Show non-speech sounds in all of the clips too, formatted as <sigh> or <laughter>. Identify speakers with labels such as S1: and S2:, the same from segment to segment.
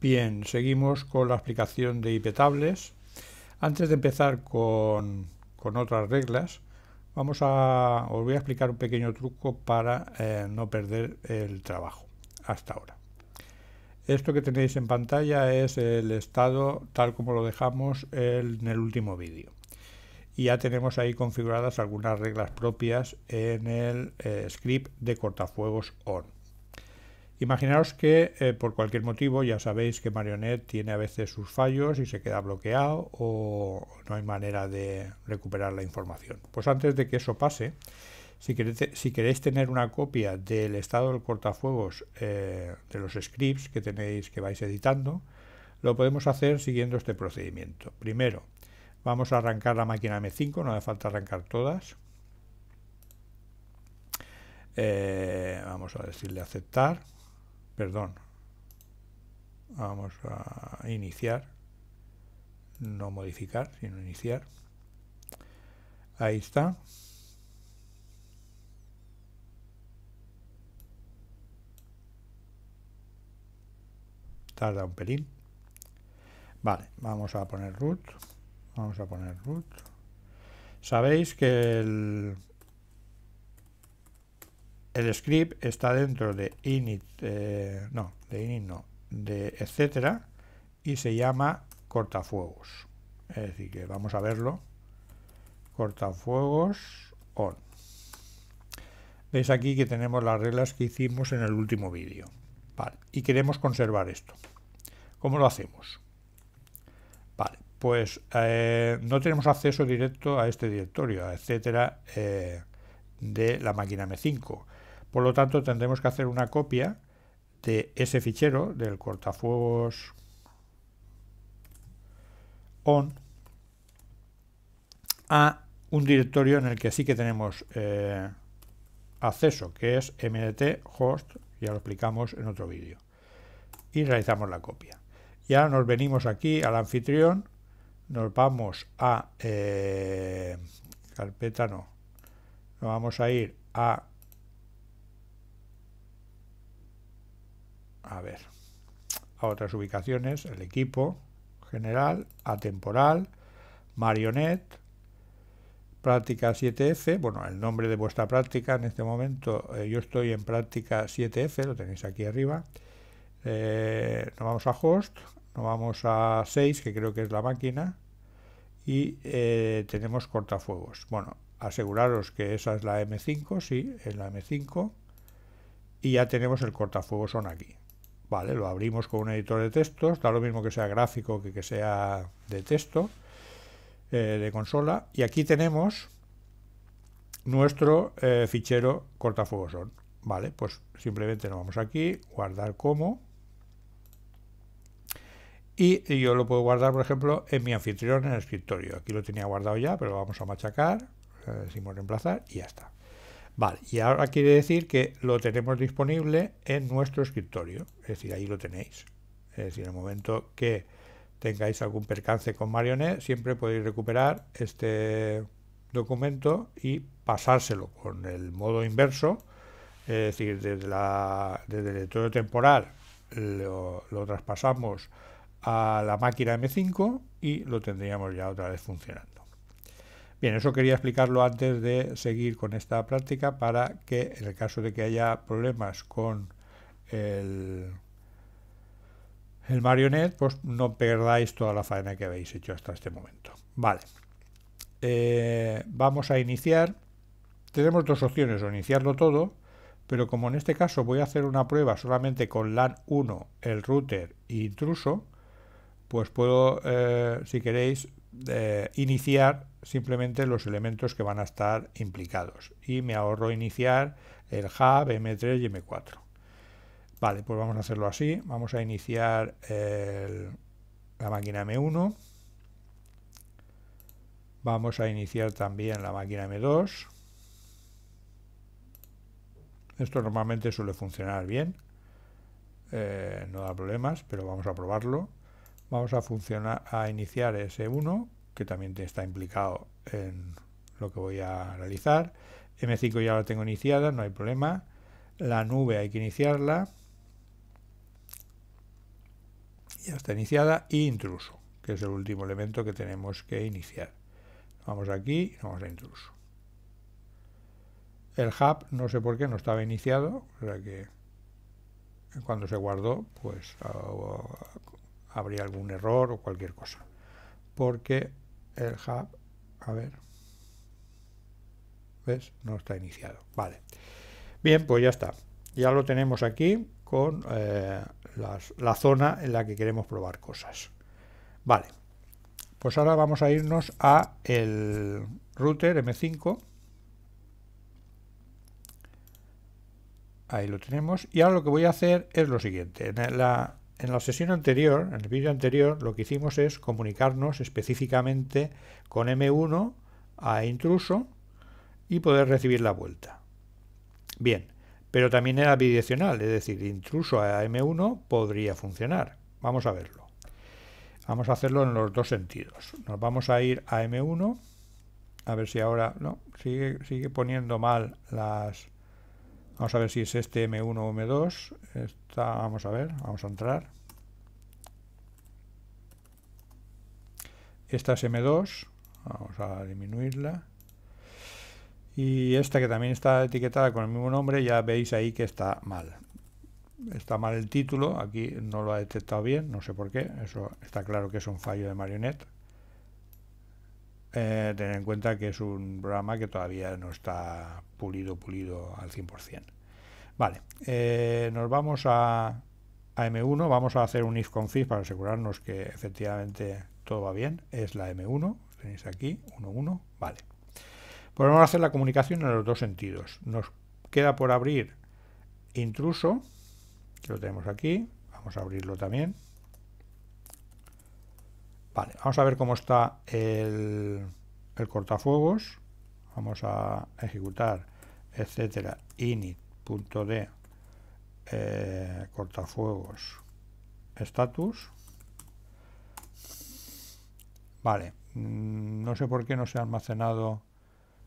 S1: Bien, seguimos con la explicación de Tables. Antes de empezar con, otras reglas, vamos a, os voy a explicar un pequeño truco para eh, no perder el trabajo hasta ahora. Esto que tenéis en pantalla es el estado tal como lo dejamos en el último vídeo. Y ya tenemos ahí configuradas algunas reglas propias en el eh, script de cortafuegos on. Imaginaos que eh, por cualquier motivo ya sabéis que Marionette tiene a veces sus fallos y se queda bloqueado o no hay manera de recuperar la información. Pues antes de que eso pase, si queréis, tener una copia del estado del cortafuegos eh, de los scripts que tenéis que vais editando, lo podemos hacer siguiendo este procedimiento. Primero, vamos a arrancar la máquina M5, no hace falta arrancar todas. Eh, vamos a decirle aceptar perdón, vamos a iniciar, no modificar, sino iniciar. Ahí está. Tarda un pelín. Vale, vamos a poner root. Vamos a poner root. Sabéis que el el script está dentro de init, eh, no, de init no, de etcétera, y se llama cortafuegos. Es decir, que vamos a verlo. Cortafuegos on. Veis aquí que tenemos las reglas que hicimos en el último vídeo. y queremos conservar esto. ¿Cómo lo hacemos? Vale, pues eh, no tenemos acceso directo a este directorio, etcétera, eh, de la máquina M5. Por lo tanto, tendremos que hacer una copia de ese fichero del cortafuegos on a un directorio en el que sí que tenemos eh, acceso, que es mdt host, ya lo explicamos en otro vídeo. Y realizamos la copia. Ya nos venimos aquí al anfitrión, nos vamos a eh, carpeta no, nos vamos a ir a a ver, a otras ubicaciones, el equipo general, atemporal, marionet, práctica 7F, bueno, el nombre de vuestra práctica en este momento, eh, yo estoy en práctica 7F, lo tenéis aquí arriba, eh, nos vamos a host, nos vamos a 6, que creo que es la máquina, y eh, tenemos cortafuegos. Bueno, aseguraros que esa es la M5, sí, es la M5, y ya tenemos el cortafuegos Son aquí. Vale, lo abrimos con un editor de textos, da lo mismo que sea gráfico que que sea de texto, eh, de consola, y aquí tenemos nuestro eh, fichero cortafuegosón Vale, pues simplemente nos vamos aquí, guardar como, y, yo lo puedo guardar, por ejemplo, en mi anfitrión en el escritorio. Aquí lo tenía guardado ya, pero lo vamos a machacar, decimos eh, reemplazar y ya está. Vale, y ahora quiere decir que lo tenemos disponible en nuestro escritorio, es decir, ahí lo tenéis. Es decir, en el momento que tengáis algún percance con Marionet, siempre podéis recuperar este documento y pasárselo con el modo inverso, es decir, desde, el todo temporal lo, lo traspasamos a la máquina M5 y lo tendríamos ya otra vez funcionando. Bien, eso quería explicarlo antes de seguir con esta práctica para que en el caso de que haya problemas con el, el marionet, pues no perdáis toda la faena que habéis hecho hasta este momento. Vale, eh, vamos a iniciar. Tenemos dos opciones, o iniciarlo todo, pero como en este caso voy a hacer una prueba solamente con LAN 1, el router e intruso, pues puedo, eh, si queréis, iniciar simplemente los elementos que van a estar implicados y me ahorro iniciar el hub M3 y M4. Vale, pues vamos a hacerlo así. Vamos a iniciar la máquina M1. Vamos a iniciar también la máquina M2. Esto normalmente suele funcionar bien. Eh, no da problemas, pero vamos a probarlo vamos a funcionar a iniciar S1 que también está implicado en lo que voy a realizar M5 ya la tengo iniciada, no hay problema la nube hay que iniciarla ya está iniciada y intruso que es el último elemento que tenemos que iniciar vamos aquí vamos a intruso el hub no sé por qué no estaba iniciado o sea que cuando se guardó pues habría algún error o cualquier cosa. Porque el hub, a ver, ¿ves? No está iniciado. Vale. Bien, pues ya está. Ya lo tenemos aquí con eh, la zona en la que queremos probar cosas. Vale. Pues ahora vamos a irnos a el router M5. Ahí lo tenemos. Y ahora lo que voy a hacer es lo siguiente. En la, en la sesión anterior, en el vídeo anterior, lo que hicimos es comunicarnos específicamente con M1 a intruso y poder recibir la vuelta. Bien, pero también era bidireccional, es decir, intruso a M1 podría funcionar. Vamos a verlo. Vamos a hacerlo en los dos sentidos. Nos vamos a ir a M1, a ver si ahora... No, sigue, sigue poniendo mal las Vamos a ver si es este M1 o M2. vamos a ver, vamos a entrar. Esta es M2. Vamos a disminuirla. Y esta que también está etiquetada con el mismo nombre, ya veis ahí que está mal. Está mal el título, aquí no lo ha detectado bien, no sé por qué. Eso está claro que es un fallo de marionette eh, tener en cuenta que es un programa que todavía no está pulido, pulido al 100%. Vale, eh, nos vamos a, M1, vamos a hacer un if-config para asegurarnos que efectivamente todo va bien. Es la M1, tenéis aquí, 1.1, vale. Podemos pues hacer la comunicación en los dos sentidos. Nos queda por abrir intruso, que lo tenemos aquí, vamos a abrirlo también. Vale, vamos a ver cómo está el, cortafuegos. Vamos a ejecutar, etcétera, init.d eh, cortafuegos status. Vale, mm, no sé por qué no se ha almacenado.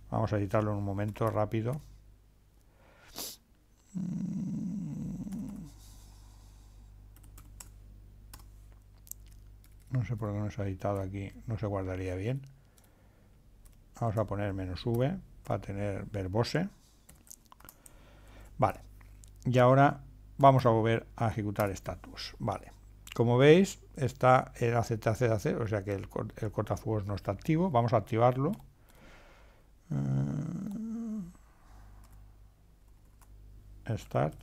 S1: Vamos a editarlo en un momento rápido. Mm, no sé por qué se ha editado aquí, no se guardaría bien. Vamos a poner menos V para tener verbose. Vale, y ahora vamos a volver a ejecutar status. Vale, como veis está el hacer, o sea que el, cortafuegos no está activo. Vamos a activarlo. Eh, start.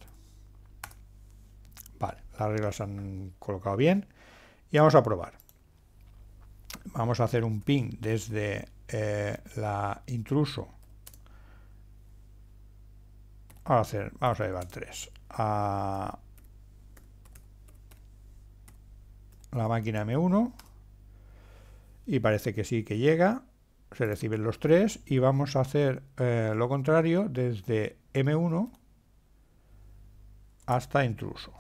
S1: Vale, las reglas se han colocado bien. Y vamos a probar. Vamos a hacer un ping desde eh, la intruso. Vamos a, hacer, vamos a llevar tres a la máquina M1 y parece que sí que llega se reciben los tres y vamos a hacer eh, lo contrario desde M1 hasta intruso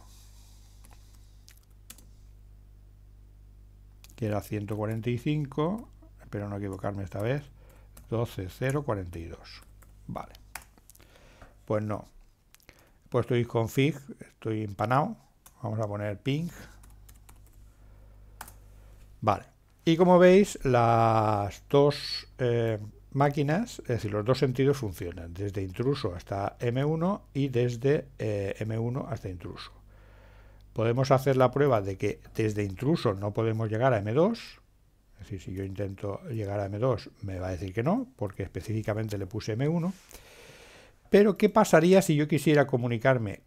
S1: que era 145, espero no equivocarme esta vez, 12042. Vale. Pues no. Pues estoy con config, estoy empanado. Vamos a poner ping. Vale. Y como veis, las dos eh, máquinas, es decir, los dos sentidos funcionan, desde intruso hasta M1 y desde eh, M1 hasta intruso. Podemos hacer la prueba de que desde intruso no podemos llegar a M2. Es decir, si yo intento llegar a M2 me va a decir que no, porque específicamente le puse M1. Pero ¿qué pasaría si yo quisiera comunicarme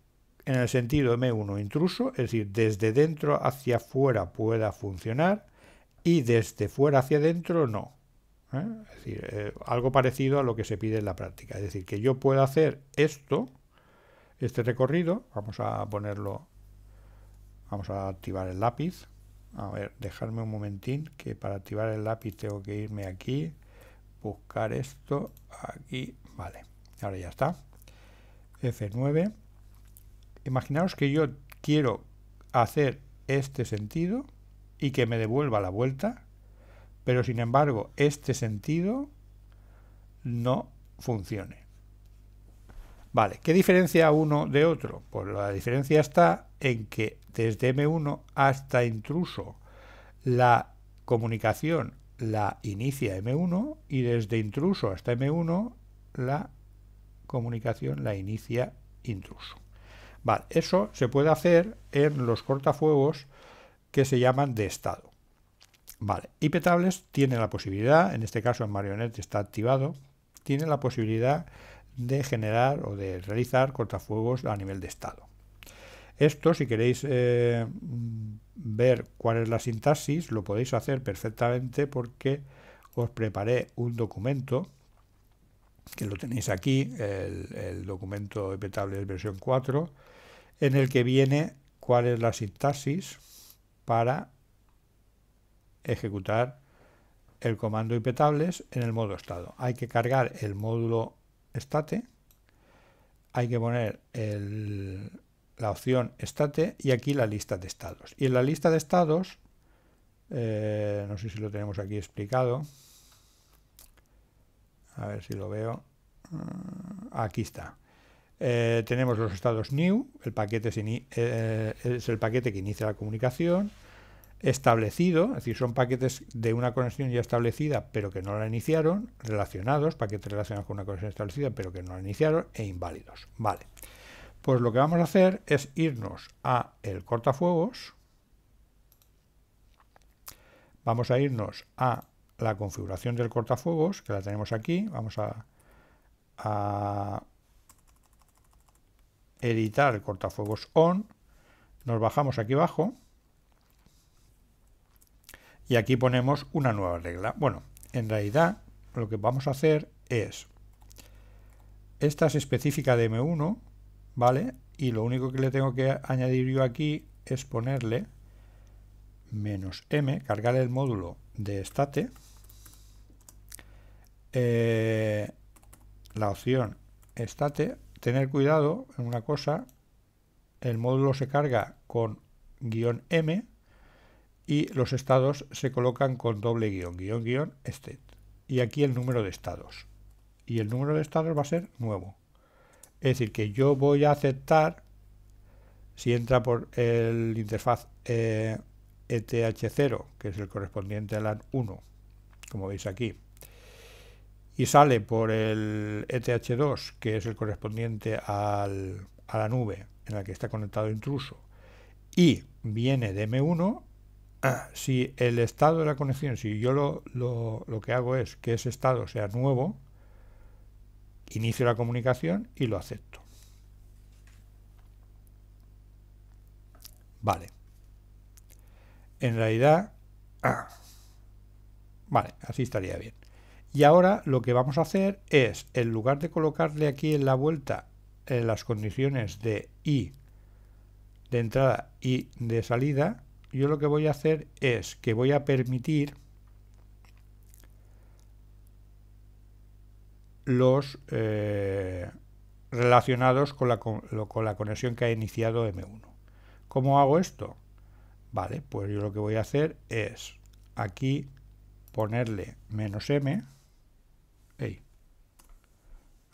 S1: en el sentido M1 intruso? Es decir, desde dentro hacia afuera pueda funcionar y desde fuera hacia adentro no. ¿eh? Es decir, eh, algo parecido a lo que se pide en la práctica. Es decir, que yo pueda hacer esto, este recorrido, vamos a ponerlo Vamos a activar el lápiz. A ver, dejarme un momentín que para activar el lápiz tengo que irme aquí, buscar esto, aquí, vale. Ahora ya está. F9. Imaginaos que yo quiero hacer este sentido y que me devuelva la vuelta, pero sin embargo este sentido no funcione. Vale, ¿qué diferencia uno de otro? Pues la diferencia está en que desde M1 hasta intruso la comunicación la inicia M1 y desde intruso hasta M1 la comunicación la inicia intruso. Vale, eso se puede hacer en los cortafuegos que se llaman de estado. Vale, IP tiene la posibilidad, en este caso en Marionette está activado, tiene la posibilidad de generar o de realizar cortafuegos a nivel de estado. Esto, si queréis eh, ver cuál es la sintaxis, lo podéis hacer perfectamente porque os preparé un documento que lo tenéis aquí, el, documento de versión 4, en el que viene cuál es la sintaxis para ejecutar el comando IPTables en el modo estado. Hay que cargar el módulo state hay que poner el, la opción estate y aquí la lista de estados. Y en la lista de estados, eh, no sé si lo tenemos aquí explicado, a ver si lo veo, ah, aquí está. Eh, tenemos los estados new, el paquete es, eh, es, el paquete que inicia la comunicación, establecido, es decir, son paquetes de una conexión ya establecida pero que no la iniciaron, relacionados, paquetes relacionados con una conexión establecida pero que no la iniciaron, e inválidos. Vale. Pues lo que vamos a hacer es irnos a el cortafuegos, vamos a irnos a la configuración del cortafuegos, que la tenemos aquí, vamos a, editar el cortafuegos on, nos bajamos aquí abajo y aquí ponemos una nueva regla. Bueno, en realidad lo que vamos a hacer es, esta es específica de M1, ¿vale? Y lo único que le tengo que añadir yo aquí es ponerle menos m, cargar el módulo de estate, eh, la opción state. tener cuidado en una cosa, el módulo se carga con guión m y los estados se colocan con doble guión, guión, guión, state. Y aquí el número de estados. Y el número de estados va a ser nuevo. Es decir, que yo voy a aceptar, si entra por el interfaz ETH0, eh, e que es el correspondiente al LAN 1, como veis aquí, y sale por el ETH2, que es el correspondiente al, a la nube en la que está conectado intruso, y viene de M1, si el estado de la conexión, si yo lo, lo, lo que hago es que ese estado sea nuevo, inicio la comunicación y lo acepto. Vale. En realidad... Ah, <clears throat> vale, así estaría bien. Y ahora lo que vamos a hacer es, en lugar de colocarle aquí en la vuelta las condiciones de I de entrada y de salida, yo lo que voy a hacer es que voy a permitir los eh, relacionados con la, conexión que ha iniciado M1. ¿Cómo hago esto? Vale, pues yo lo que voy a hacer es aquí ponerle menos m,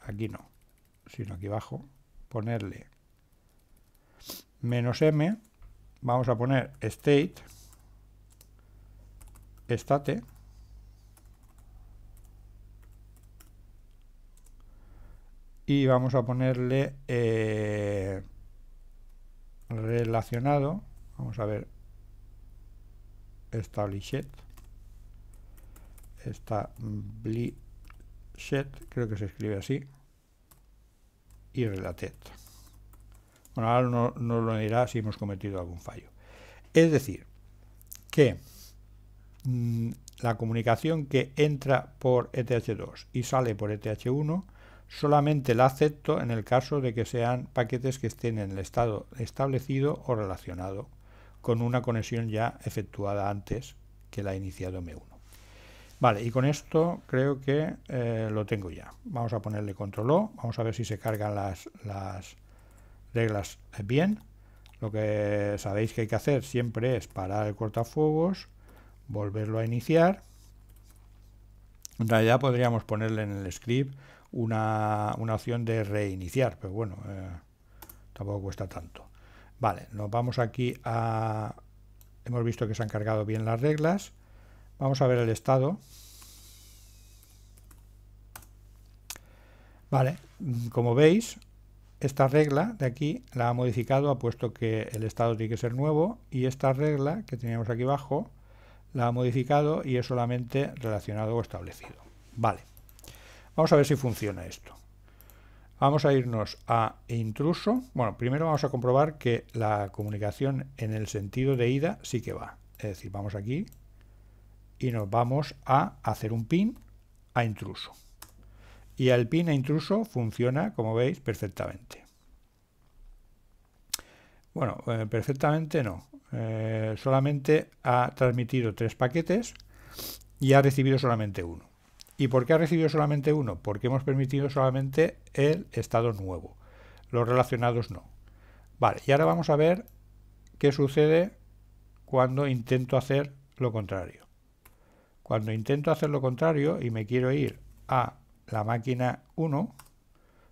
S1: aquí no, sino aquí abajo, ponerle menos m, vamos a poner state, state y vamos a ponerle eh, relacionado vamos a ver established set creo que se escribe así y related bueno ahora no, lo dirá si hemos cometido algún fallo es decir que mm, la comunicación que entra por ETH2 y sale por ETH1 Solamente la acepto en el caso de que sean paquetes que estén en el estado establecido o relacionado con una conexión ya efectuada antes que la iniciado M1. Vale, y con esto creo que eh, lo tengo ya. Vamos a ponerle control O, vamos a ver si se cargan las, las reglas bien. Lo que sabéis que hay que hacer siempre es parar el cortafuegos, volverlo a iniciar. En realidad podríamos ponerle en el script una, opción de reiniciar, pero bueno, eh, tampoco cuesta tanto. Vale, nos vamos aquí a... Hemos visto que se han cargado bien las reglas. Vamos a ver el estado. Vale, como veis, esta regla de aquí la ha modificado, ha puesto que el estado tiene que ser nuevo y esta regla que teníamos aquí abajo la ha modificado y es solamente relacionado o establecido. Vale. Vamos a ver si funciona esto. Vamos a irnos a intruso. Bueno, primero vamos a comprobar que la comunicación en el sentido de ida sí que va. Es decir, vamos aquí y nos vamos a hacer un pin a intruso. Y el pin a intruso funciona, como veis, perfectamente. Bueno, eh, perfectamente no. Eh, solamente ha transmitido tres paquetes y ha recibido solamente uno. ¿Y por qué ha recibido solamente uno? Porque hemos permitido solamente el estado nuevo. Los relacionados no. Vale, y ahora vamos a ver qué sucede cuando intento hacer lo contrario. Cuando intento hacer lo contrario y me quiero ir a la máquina 1,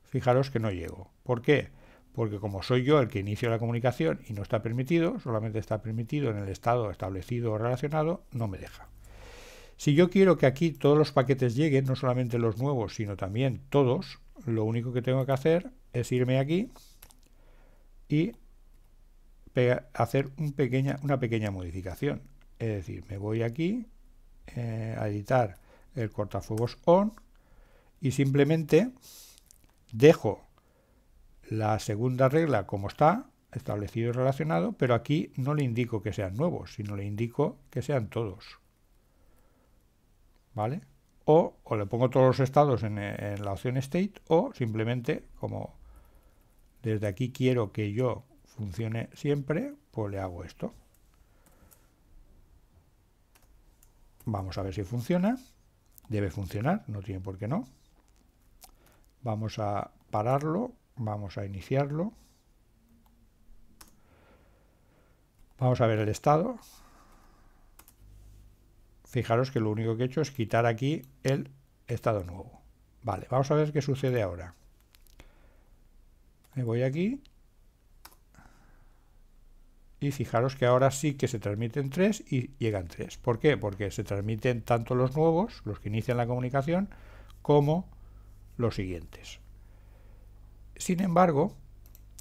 S1: fijaros que no llego. ¿Por qué? Porque como soy yo el que inicio la comunicación y no está permitido, solamente está permitido en el estado establecido o relacionado, no me deja. Si yo quiero que aquí todos los paquetes lleguen, no solamente los nuevos, sino también todos, lo único que tengo que hacer es irme aquí y hacer una pequeña modificación. Es decir, me voy aquí eh, a editar el cortafuegos on y simplemente dejo la segunda regla como está, establecido y relacionado, pero aquí no le indico que sean nuevos, sino le indico que sean todos. ¿vale? O, le pongo todos los estados en la opción state o simplemente como desde aquí quiero que yo funcione siempre, pues le hago esto. Vamos a ver si funciona. Debe funcionar, no tiene por qué no. Vamos a pararlo, vamos a iniciarlo. Vamos a ver el estado. Fijaros que lo único que he hecho es quitar aquí el estado nuevo. Vale, vamos a ver qué sucede ahora. Me voy aquí. Y fijaros que ahora sí que se transmiten tres y llegan tres. ¿Por qué? Porque se transmiten tanto los nuevos, los que inician la comunicación, como los siguientes. Sin embargo,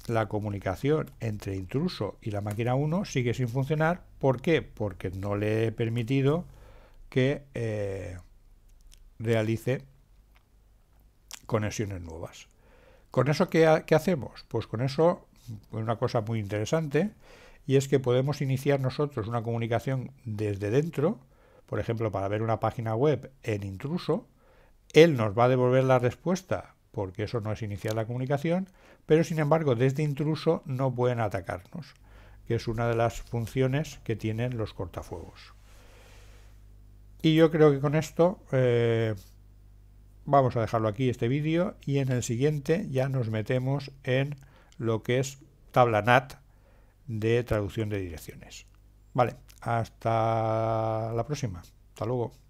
S1: la comunicación entre intruso y la máquina 1 sigue sin funcionar. ¿Por qué? Porque no le he permitido que eh, realice conexiones nuevas. ¿Con eso qué, qué hacemos? Pues con eso una cosa muy interesante y es que podemos iniciar nosotros una comunicación desde dentro, por ejemplo, para ver una página web en intruso, él nos va a devolver la respuesta porque eso no es iniciar la comunicación, pero sin embargo desde intruso no pueden atacarnos, que es una de las funciones que tienen los cortafuegos. Y yo creo que con esto eh, vamos a dejarlo aquí este vídeo y en el siguiente ya nos metemos en lo que es tabla NAT de traducción de direcciones. Vale, hasta la próxima. Hasta luego.